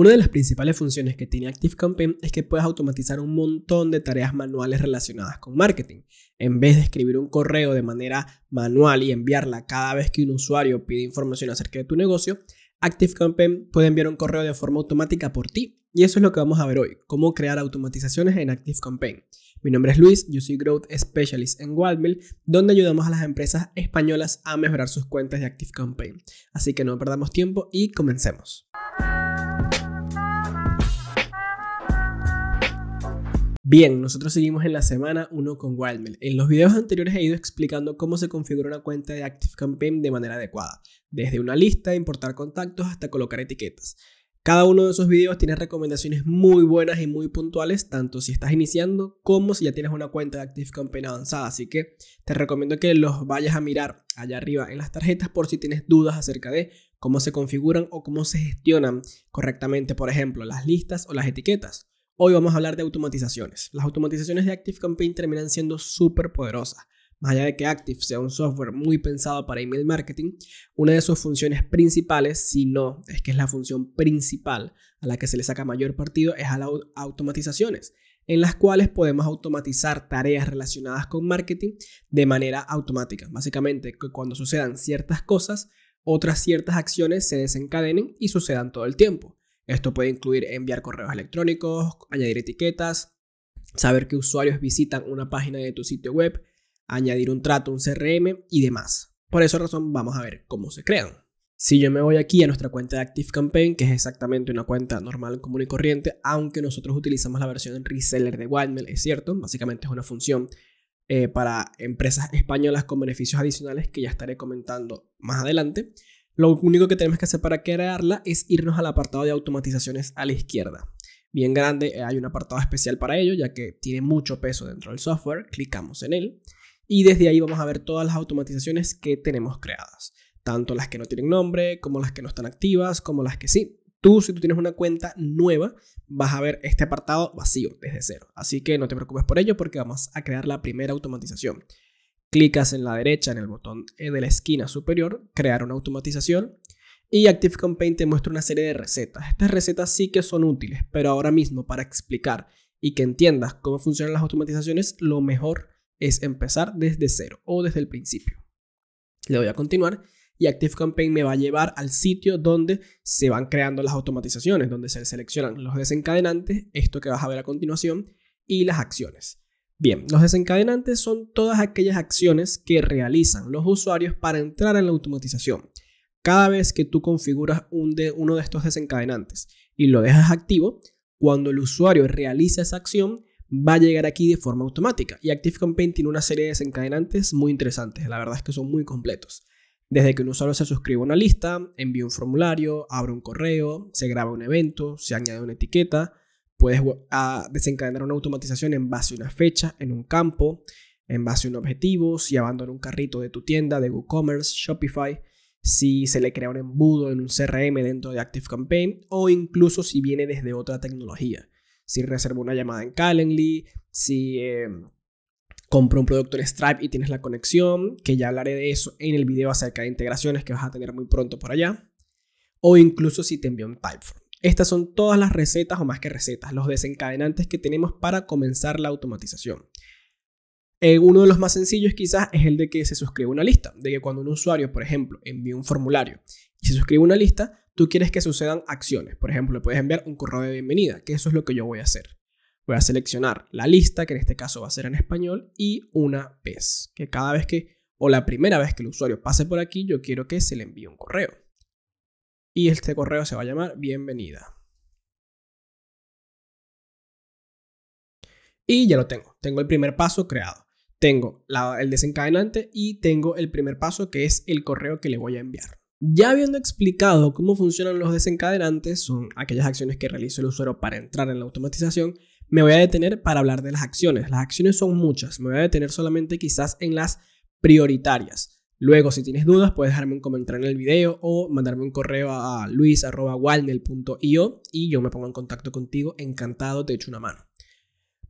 Una de las principales funciones que tiene ActiveCampaign es que puedes automatizar un montón de tareas manuales relacionadas con marketing. En vez de escribir un correo de manera manual y enviarla cada vez que un usuario pide información acerca de tu negocio, ActiveCampaign puede enviar un correo de forma automática por ti. Y eso es lo que vamos a ver hoy, cómo crear automatizaciones en ActiveCampaign. Mi nombre es Luis, yo soy Growth Specialist en Wildmill, donde ayudamos a las empresas españolas a mejorar sus cuentas de ActiveCampaign. Así que no perdamos tiempo y comencemos. Bien, nosotros seguimos en la semana 1 con Wildmail. En los videos anteriores he ido explicando cómo se configura una cuenta de ActiveCampaign de manera adecuada, desde una lista, importar contactos hasta colocar etiquetas. Cada uno de esos videos tiene recomendaciones muy buenas y muy puntuales, tanto si estás iniciando como si ya tienes una cuenta de ActiveCampaign avanzada, así que te recomiendo que los vayas a mirar allá arriba en las tarjetas por si tienes dudas acerca de cómo se configuran o cómo se gestionan correctamente, por ejemplo, las listas o las etiquetas Hoy vamos a hablar de automatizaciones. Las automatizaciones de Active Campaign terminan siendo súper poderosas. Más allá de que Active sea un software muy pensado para email marketing, una de sus funciones principales, si no es que es la función principal a la que se le saca mayor partido, es a las automatizaciones, en las cuales podemos automatizar tareas relacionadas con marketing de manera automática. Básicamente, que cuando sucedan ciertas cosas, otras ciertas acciones se desencadenen y sucedan todo el tiempo. Esto puede incluir enviar correos electrónicos, añadir etiquetas, saber qué usuarios visitan una página de tu sitio web, añadir un trato, un CRM y demás. Por esa razón vamos a ver cómo se crean. Si yo me voy aquí a nuestra cuenta de ActiveCampaign, que es exactamente una cuenta normal, común y corriente, aunque nosotros utilizamos la versión reseller de Wildmail, es cierto, básicamente es una función eh, para empresas españolas con beneficios adicionales que ya estaré comentando más adelante. Lo único que tenemos que hacer para crearla es irnos al apartado de automatizaciones a la izquierda. Bien grande, eh, hay un apartado especial para ello, ya que tiene mucho peso dentro del software. Clicamos en él y desde ahí vamos a ver todas las automatizaciones que tenemos creadas. Tanto las que no tienen nombre, como las que no están activas, como las que sí. Tú, si tú tienes una cuenta nueva, vas a ver este apartado vacío desde cero. Así que no te preocupes por ello porque vamos a crear la primera automatización. Clicas en la derecha en el botón eh, de la esquina superior, crear una automatización y Active te muestra una serie de recetas. Estas recetas sí que son útiles, pero ahora mismo para explicar y que entiendas cómo funcionan las automatizaciones, lo mejor es empezar desde cero o desde el principio. Le voy a continuar y ActiveCampaign me va a llevar al sitio donde se van creando las automatizaciones, donde se seleccionan los desencadenantes, esto que vas a ver a continuación, y las acciones. Bien, los desencadenantes son todas aquellas acciones que realizan los usuarios para entrar en la automatización. Cada vez que tú configuras uno de estos desencadenantes y lo dejas activo, cuando el usuario realiza esa acción, va a llegar aquí de forma automática. Y ActiveCampaign tiene una serie de desencadenantes muy interesantes, la verdad es que son muy completos. Desde que un usuario se suscribe a una lista, envía un formulario, abre un correo, se graba un evento, se añade una etiqueta, Puedes desencadenar una automatización en base a una fecha, en un campo, en base a un objetivo, si abandona un carrito de tu tienda, de WooCommerce, Shopify, si se le crea un embudo en un CRM dentro de ActiveCampaign o incluso si viene desde otra tecnología. Si reserva una llamada en Calendly, si eh, un producto en Stripe y tienes la conexión, que ya hablaré de eso en el video acerca de integraciones que vas a tener muy pronto por allá, o incluso si te envía un Typeform. Estas son todas las recetas o más que recetas, los desencadenantes que tenemos para comenzar la automatización. Eh, uno de los más sencillos quizás es el de que se suscriba una lista, de que cuando un usuario, por ejemplo, envía un formulario y se suscribe una lista, tú quieres que sucedan acciones. Por ejemplo, le puedes enviar un correo de bienvenida, que eso es lo que yo voy a hacer. Voy a seleccionar la lista, que en este caso va a ser en español, y una vez, que cada vez que, o la primera vez que el usuario pase por aquí, yo quiero que se le envíe un correo. Y este correo se va a llamar bienvenida. Y ya lo tengo. Tengo el primer paso creado. Tengo el desencadenante y tengo el primer paso que es el correo que le voy a enviar. Ya habiendo explicado cómo funcionan los desencadenantes, son aquellas acciones que realiza el usuario para entrar en la automatización, me voy a detener para hablar de las acciones. Las acciones son muchas, me voy a detener solamente quizás en las prioritarias. Luego, si tienes dudas, puedes dejarme un comentario en el video o mandarme un correo a luis.walnel.io y yo me pongo en contacto contigo. Encantado, te echo una mano.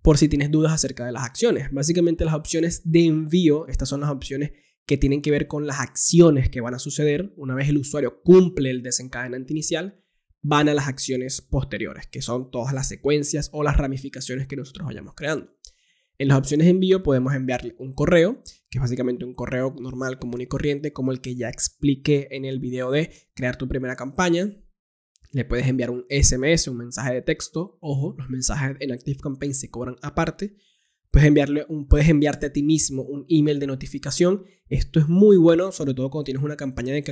Por si tienes dudas acerca de las acciones. Básicamente las opciones de envío, estas son las opciones que tienen que ver con las acciones que van a suceder una vez el usuario cumple el desencadenante inicial, van a las acciones posteriores, que son todas las secuencias o las ramificaciones que nosotros vayamos creando. En las opciones de envío podemos enviarle un correo, que es básicamente un correo normal, común y corriente, como el que ya expliqué en el video de crear tu primera campaña. Le puedes enviar un SMS, un mensaje de texto. Ojo, los mensajes en ActiveCampaign se cobran aparte. Puedes, enviarle puedes enviarte a ti mismo un email de notificación. Esto es muy bueno, sobre todo cuando tienes una campaña de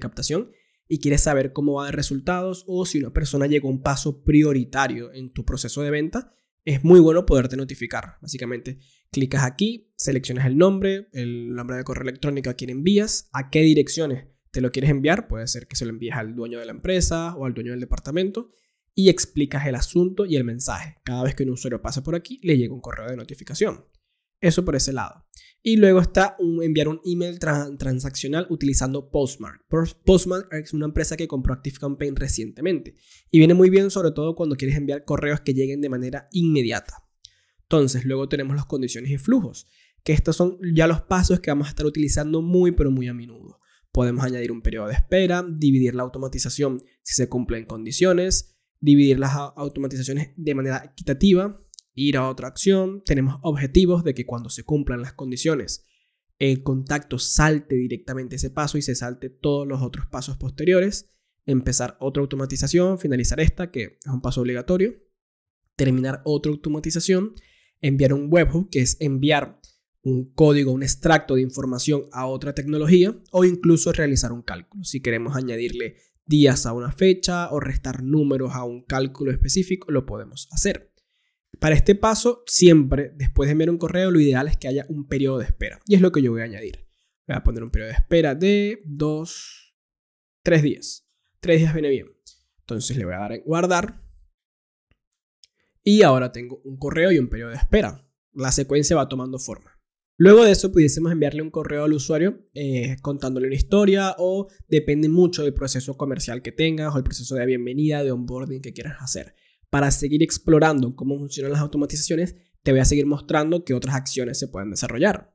captación, y quieres saber cómo van resultados o si una persona llegó a un paso prioritario en tu proceso de venta es muy bueno poderte notificar. Básicamente, clicas aquí, seleccionas el nombre, el nombre de correo electrónico a quien envías, a qué direcciones te lo quieres enviar. Puede ser que se lo envíes al dueño de la empresa o al dueño del departamento y explicas el asunto y el mensaje. Cada vez que un usuario pasa por aquí, le llega un correo de notificación. Eso por ese lado. Y luego está enviar un email transaccional utilizando Postmark. Postmark es una empresa que compró ActiveCampaign recientemente y viene muy bien sobre todo cuando quieres enviar correos que lleguen de manera inmediata. Entonces, luego tenemos las condiciones y flujos, que estos son ya los pasos que vamos a estar utilizando muy pero muy a menudo. Podemos añadir un periodo de espera, dividir la automatización si se cumplen condiciones, dividir las automatizaciones de manera equitativa, ir a otra acción, tenemos objetivos de que cuando se cumplan las condiciones, el contacto salte directamente ese paso y se salte todos los otros pasos posteriores, empezar otra automatización, finalizar esta, que es un paso obligatorio, terminar otra automatización, enviar un webhook, que es enviar un código, un extracto de información a otra tecnología, o incluso realizar un cálculo, si queremos añadirle días a una fecha o restar números a un cálculo específico, lo podemos hacer. Para este paso, siempre después de enviar un correo, lo ideal es que haya un periodo de espera. Y es lo que yo voy a añadir. Voy a poner un periodo de espera de dos, tres días. Tres días viene bien. Entonces le voy a dar en guardar. Y ahora tengo un correo y un periodo de espera. La secuencia va tomando forma. Luego de eso pudiésemos enviarle un correo al usuario eh, contándole una historia o depende mucho del proceso comercial que tengas o el proceso de bienvenida, de onboarding que quieras hacer para seguir explorando cómo funcionan las automatizaciones, te voy a seguir mostrando qué otras acciones se pueden desarrollar.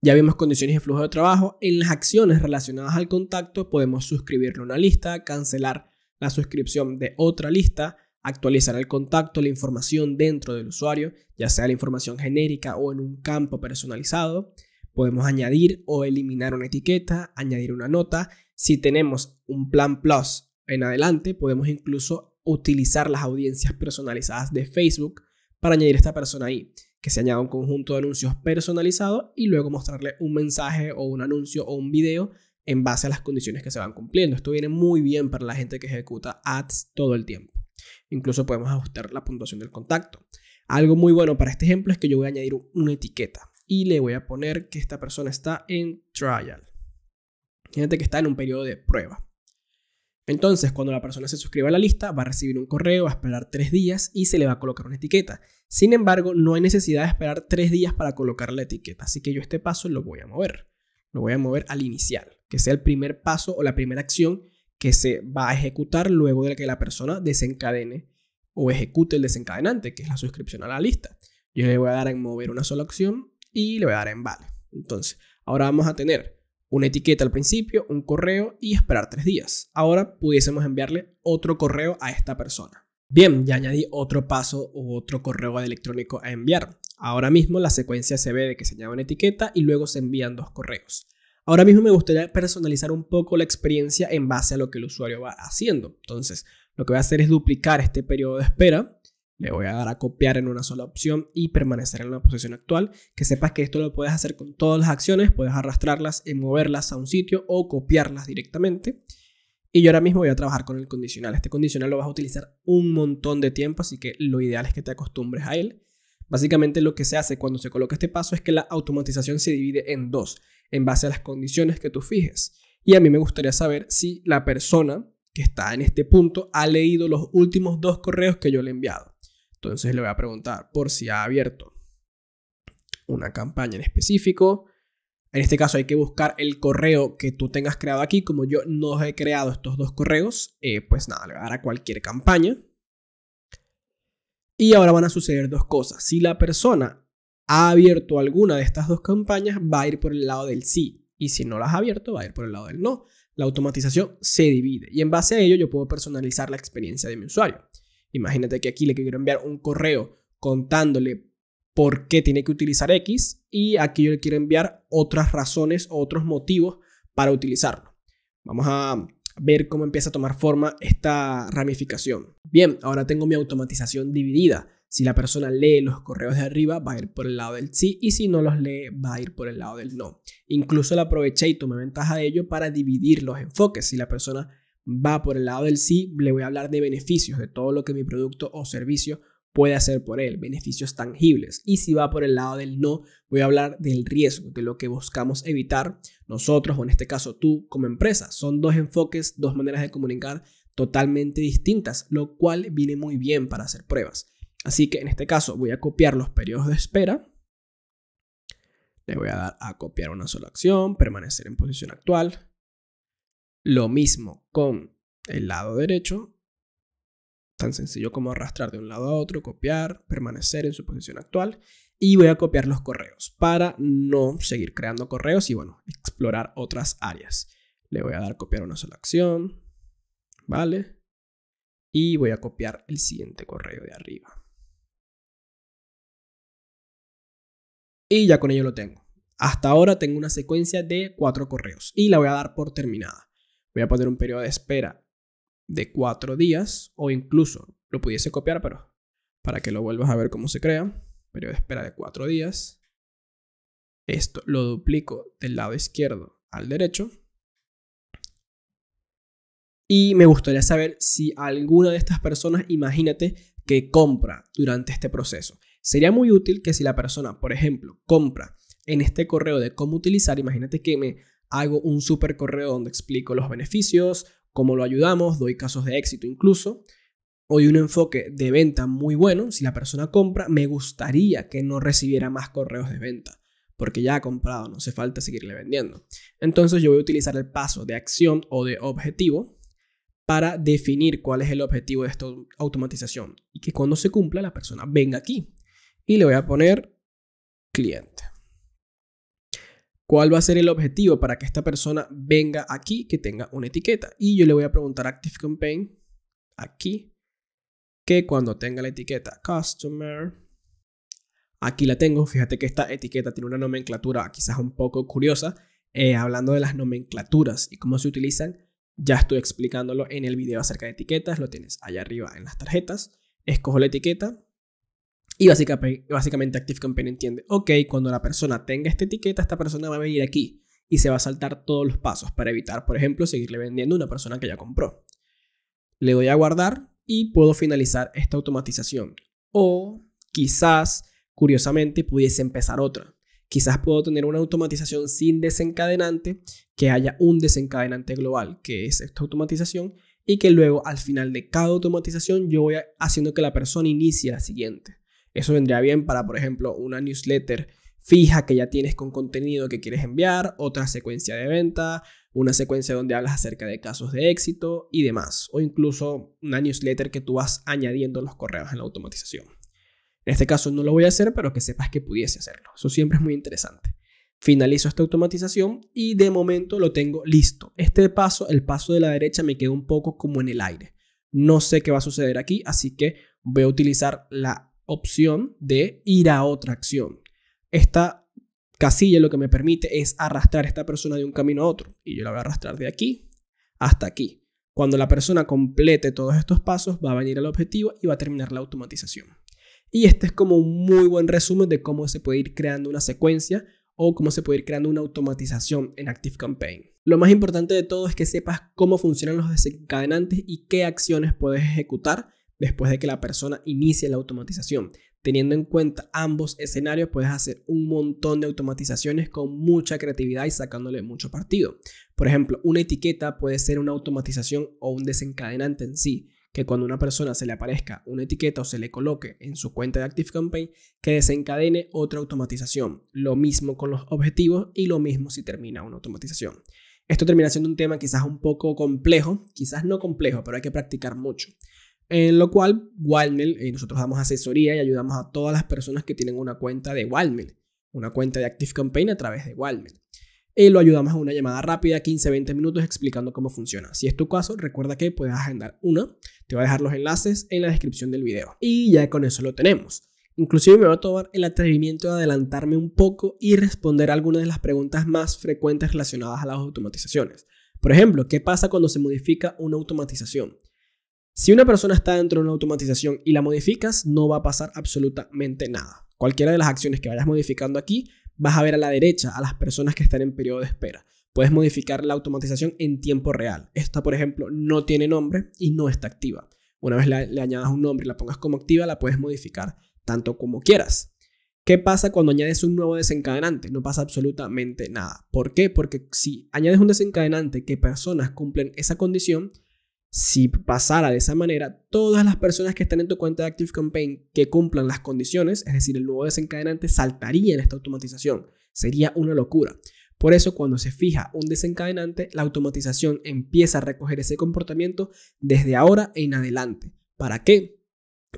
Ya vimos condiciones de flujo de trabajo. En las acciones relacionadas al contacto podemos suscribirle una lista, cancelar la suscripción de otra lista, actualizar el contacto, la información dentro del usuario, ya sea la información genérica o en un campo personalizado. Podemos añadir o eliminar una etiqueta, añadir una nota. Si tenemos un plan plus en adelante, podemos incluso utilizar las audiencias personalizadas de Facebook para añadir a esta persona ahí, que se añada un conjunto de anuncios personalizados y luego mostrarle un mensaje o un anuncio o un video en base a las condiciones que se van cumpliendo. Esto viene muy bien para la gente que ejecuta ads todo el tiempo. Incluso podemos ajustar la puntuación del contacto. Algo muy bueno para este ejemplo es que yo voy a añadir una etiqueta y le voy a poner que esta persona está en trial. Fíjate que está en un periodo de prueba. Entonces, cuando la persona se suscriba a la lista, va a recibir un correo, va a esperar tres días y se le va a colocar una etiqueta. Sin embargo, no hay necesidad de esperar tres días para colocar la etiqueta, así que yo este paso lo voy a mover. Lo voy a mover al inicial, que sea el primer paso o la primera acción que se va a ejecutar luego de que la persona desencadene o ejecute el desencadenante, que es la suscripción a la lista. Yo le voy a dar en mover una sola opción y le voy a dar en vale. Entonces, ahora vamos a tener una etiqueta al principio, un correo y esperar tres días. Ahora pudiésemos enviarle otro correo a esta persona. Bien, ya añadí otro paso u otro correo electrónico a enviar. Ahora mismo la secuencia se ve de que se añade una etiqueta y luego se envían dos correos. Ahora mismo me gustaría personalizar un poco la experiencia en base a lo que el usuario va haciendo. Entonces, lo que voy a hacer es duplicar este periodo de espera le voy a dar a copiar en una sola opción y permanecer en la posición actual. Que sepas que esto lo puedes hacer con todas las acciones, puedes arrastrarlas y moverlas a un sitio o copiarlas directamente. Y yo ahora mismo voy a trabajar con el condicional. Este condicional lo vas a utilizar un montón de tiempo, así que lo ideal es que te acostumbres a él. Básicamente lo que se hace cuando se coloca este paso es que la automatización se divide en dos, en base a las condiciones que tú fijes. Y a mí me gustaría saber si la persona que está en este punto ha leído los últimos dos correos que yo le he enviado. Entonces le voy a preguntar por si ha abierto una campaña en específico. En este caso hay que buscar el correo que tú tengas creado aquí. Como yo no he creado estos dos correos, eh, pues nada, le voy a dar a cualquier campaña. Y ahora van a suceder dos cosas. Si la persona ha abierto alguna de estas dos campañas, va a ir por el lado del sí. Y si no las ha abierto, va a ir por el lado del no. La automatización se divide y en base a ello yo puedo personalizar la experiencia de mi usuario. Imagínate que aquí le quiero enviar un correo contándole por qué tiene que utilizar X y aquí yo le quiero enviar otras razones o otros motivos para utilizarlo. Vamos a ver cómo empieza a tomar forma esta ramificación. Bien, ahora tengo mi automatización dividida. Si la persona lee los correos de arriba, va a ir por el lado del sí y si no los lee, va a ir por el lado del no. Incluso la aproveché y tomé ventaja de ello para dividir los enfoques. Si la persona va por el lado del sí, le voy a hablar de beneficios, de todo lo que mi producto o servicio puede hacer por él, beneficios tangibles. Y si va por el lado del no, voy a hablar del riesgo, de lo que buscamos evitar nosotros o en este caso tú como empresa. Son dos enfoques, dos maneras de comunicar totalmente distintas, lo cual viene muy bien para hacer pruebas. Así que en este caso voy a copiar los periodos de espera. Le voy a dar a copiar una sola acción, permanecer en posición actual. Lo mismo con el lado derecho. Tan sencillo como arrastrar de un lado a otro, copiar, permanecer en su posición actual. Y voy a copiar los correos para no seguir creando correos y bueno, explorar otras áreas. Le voy a dar copiar una sola acción. ¿Vale? Y voy a copiar el siguiente correo de arriba. Y ya con ello lo tengo. Hasta ahora tengo una secuencia de cuatro correos y la voy a dar por terminada voy a poner un periodo de espera de cuatro días o incluso lo pudiese copiar, pero para que lo vuelvas a ver cómo se crea, periodo de espera de cuatro días. Esto lo duplico del lado izquierdo al derecho. Y me gustaría saber si alguna de estas personas, imagínate, que compra durante este proceso. Sería muy útil que si la persona, por ejemplo, compra en este correo de cómo utilizar, imagínate que me hago un super correo donde explico los beneficios, cómo lo ayudamos, doy casos de éxito incluso. Hoy un enfoque de venta muy bueno, si la persona compra, me gustaría que no recibiera más correos de venta, porque ya ha comprado, no hace falta seguirle vendiendo. Entonces yo voy a utilizar el paso de acción o de objetivo para definir cuál es el objetivo de esta automatización y que cuando se cumpla la persona venga aquí y le voy a poner cliente cuál va a ser el objetivo para que esta persona venga aquí que tenga una etiqueta. Y yo le voy a preguntar a Active aquí que cuando tenga la etiqueta Customer, aquí la tengo. Fíjate que esta etiqueta tiene una nomenclatura quizás un poco curiosa. Eh, hablando de las nomenclaturas y cómo se utilizan, ya estoy explicándolo en el video acerca de etiquetas. Lo tienes allá arriba en las tarjetas. Escojo la etiqueta, y básicamente, básicamente entiende, ok, cuando la persona tenga esta etiqueta, esta persona va a venir aquí y se va a saltar todos los pasos para evitar, por ejemplo, seguirle vendiendo a una persona que ya compró. Le doy a guardar y puedo finalizar esta automatización. O quizás, curiosamente, pudiese empezar otra. Quizás puedo tener una automatización sin desencadenante, que haya un desencadenante global, que es esta automatización, y que luego al final de cada automatización yo voy haciendo que la persona inicie la siguiente. Eso vendría bien para, por ejemplo, una newsletter fija que ya tienes con contenido que quieres enviar, otra secuencia de venta, una secuencia donde hablas acerca de casos de éxito y demás, o incluso una newsletter que tú vas añadiendo los correos en la automatización. En este caso no lo voy a hacer, pero que sepas que pudiese hacerlo. Eso siempre es muy interesante. Finalizo esta automatización y de momento lo tengo listo. Este paso, el paso de la derecha, me queda un poco como en el aire. No sé qué va a suceder aquí, así que voy a utilizar la opción de ir a otra acción. Esta casilla lo que me permite es arrastrar esta persona de un camino a otro. Y yo la voy a arrastrar de aquí hasta aquí. Cuando la persona complete todos estos pasos, va a venir al objetivo y va a terminar la automatización. Y este es como un muy buen resumen de cómo se puede ir creando una secuencia o cómo se puede ir creando una automatización en ActiveCampaign. Lo más importante de todo es que sepas cómo funcionan los desencadenantes y qué acciones puedes ejecutar después de que la persona inicie la automatización. Teniendo en cuenta ambos escenarios, puedes hacer un montón de automatizaciones con mucha creatividad y sacándole mucho partido. Por ejemplo, una etiqueta puede ser una automatización o un desencadenante en sí, que cuando a una persona se le aparezca una etiqueta o se le coloque en su cuenta de ActiveCampaign, que desencadene otra automatización. Lo mismo con los objetivos y lo mismo si termina una automatización. Esto termina siendo un tema quizás un poco complejo, quizás no complejo, pero hay que practicar mucho. En lo cual, Walmel, eh, nosotros damos asesoría y ayudamos a todas las personas que tienen una cuenta de Walmel, una cuenta de Active Campaign a través de Walmel. y eh, lo ayudamos a una llamada rápida, 15-20 minutos, explicando cómo funciona. Si es tu caso, recuerda que puedes agendar una. Te voy a dejar los enlaces en la descripción del video. Y ya con eso lo tenemos. Inclusive me voy a tomar el atrevimiento de adelantarme un poco y responder algunas de las preguntas más frecuentes relacionadas a las automatizaciones. Por ejemplo, ¿qué pasa cuando se modifica una automatización? Si una persona está dentro de una automatización y la modificas, no va a pasar absolutamente nada. Cualquiera de las acciones que vayas modificando aquí, vas a ver a la derecha a las personas que están en periodo de espera. Puedes modificar la automatización en tiempo real. Esta, por ejemplo, no tiene nombre y no está activa. Una vez le añadas un nombre y la pongas como activa, la puedes modificar tanto como quieras. ¿Qué pasa cuando añades un nuevo desencadenante? No pasa absolutamente nada. ¿Por qué? Porque si añades un desencadenante que personas cumplen esa condición, si pasara de esa manera, todas las personas que están en tu cuenta de ActiveCampaign que cumplan las condiciones, es decir, el nuevo desencadenante, saltaría en esta automatización. Sería una locura. Por eso cuando se fija un desencadenante, la automatización empieza a recoger ese comportamiento desde ahora en adelante. ¿Para qué?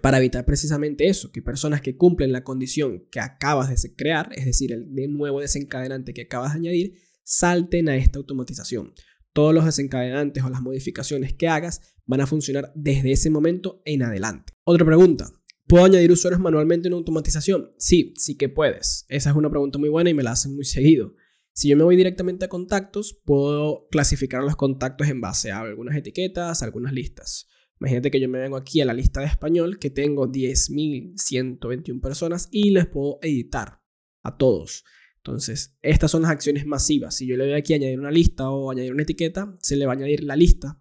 Para evitar precisamente eso, que personas que cumplen la condición que acabas de crear, es decir, el nuevo desencadenante que acabas de añadir, salten a esta automatización todos los desencadenantes o las modificaciones que hagas van a funcionar desde ese momento en adelante. Otra pregunta. ¿Puedo añadir usuarios manualmente en automatización? Sí, sí que puedes. Esa es una pregunta muy buena y me la hacen muy seguido. Si yo me voy directamente a contactos, puedo clasificar los contactos en base a algunas etiquetas, algunas listas. Imagínate que yo me vengo aquí a la lista de español, que tengo 10.121 personas y les puedo editar a todos. Entonces, estas son las acciones masivas. Si yo le doy aquí a añadir una lista o añadir una etiqueta, se le va a añadir la lista,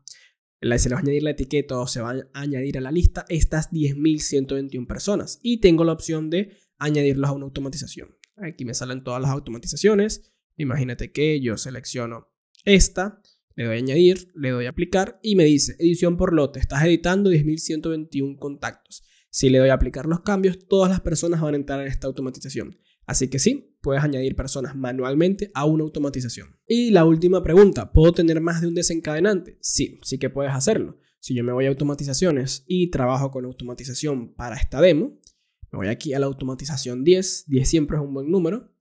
se le va a añadir la etiqueta o se va a añadir a la lista estas 10.121 personas. Y tengo la opción de añadirlas a una automatización. Aquí me salen todas las automatizaciones. Imagínate que yo selecciono esta, le doy a añadir, le doy a aplicar y me dice edición por lote. Estás editando 10.121 contactos. Si le doy a aplicar los cambios, todas las personas van a entrar en esta automatización. Así que sí, puedes añadir personas manualmente a una automatización. Y la última pregunta, ¿puedo tener más de un desencadenante? Sí, sí que puedes hacerlo. Si yo me voy a automatizaciones y trabajo con automatización para esta demo, me voy aquí a la automatización 10, 10 siempre es un buen número.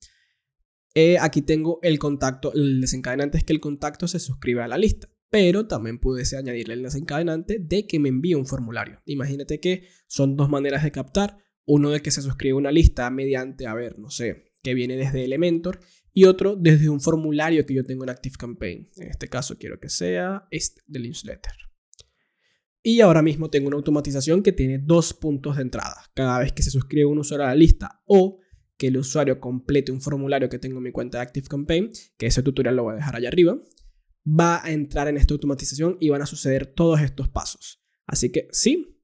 Eh, aquí tengo el contacto, el desencadenante es que el contacto se suscribe a la lista, pero también pudiese añadirle el desencadenante de que me envíe un formulario. Imagínate que son dos maneras de captar, uno de que se suscribe a una lista mediante, a ver, no sé, que viene desde Elementor y otro desde un formulario que yo tengo en ActiveCampaign. En este caso quiero que sea este del newsletter. Y ahora mismo tengo una automatización que tiene dos puntos de entrada. Cada vez que se suscribe un usuario a la lista o que el usuario complete un formulario que tengo en mi cuenta de ActiveCampaign, que ese tutorial lo voy a dejar allá arriba, va a entrar en esta automatización y van a suceder todos estos pasos. Así que sí,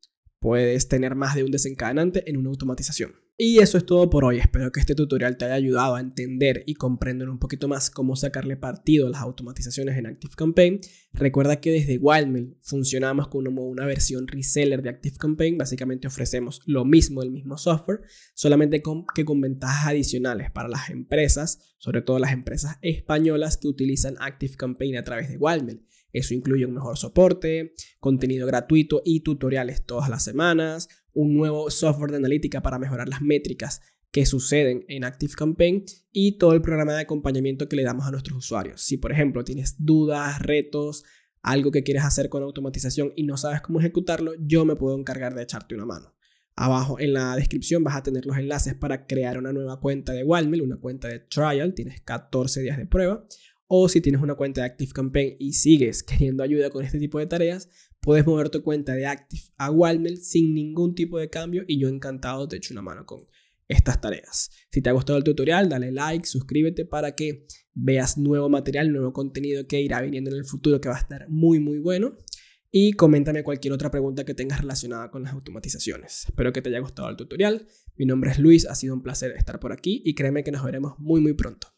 puedes tener más de un desencadenante en una automatización. Y eso es todo por hoy, espero que este tutorial te haya ayudado a entender y comprender un poquito más cómo sacarle partido a las automatizaciones en ActiveCampaign. Recuerda que desde Wildmail funcionamos como una versión reseller de ActiveCampaign, básicamente ofrecemos lo mismo, el mismo software, solamente con, que con ventajas adicionales para las empresas, sobre todo las empresas españolas que utilizan ActiveCampaign a través de Wildmail Eso incluye un mejor soporte, contenido gratuito y tutoriales todas las semanas, un nuevo software de analítica para mejorar las métricas que suceden en Active Campaign y todo el programa de acompañamiento que le damos a nuestros usuarios. Si por ejemplo tienes dudas, retos, algo que quieres hacer con automatización y no sabes cómo ejecutarlo, yo me puedo encargar de echarte una mano. Abajo en la descripción vas a tener los enlaces para crear una nueva cuenta de Wildmill, una cuenta de trial, tienes 14 días de prueba. O si tienes una cuenta de Active Campaign y sigues queriendo ayuda con este tipo de tareas, Puedes mover tu cuenta de Active a Walmel sin ningún tipo de cambio y yo encantado te echo una mano con estas tareas. Si te ha gustado el tutorial, dale like, suscríbete para que veas nuevo material, nuevo contenido que irá viniendo en el futuro que va a estar muy muy bueno. Y coméntame cualquier otra pregunta que tengas relacionada con las automatizaciones. Espero que te haya gustado el tutorial. Mi nombre es Luis, ha sido un placer estar por aquí y créeme que nos veremos muy muy pronto.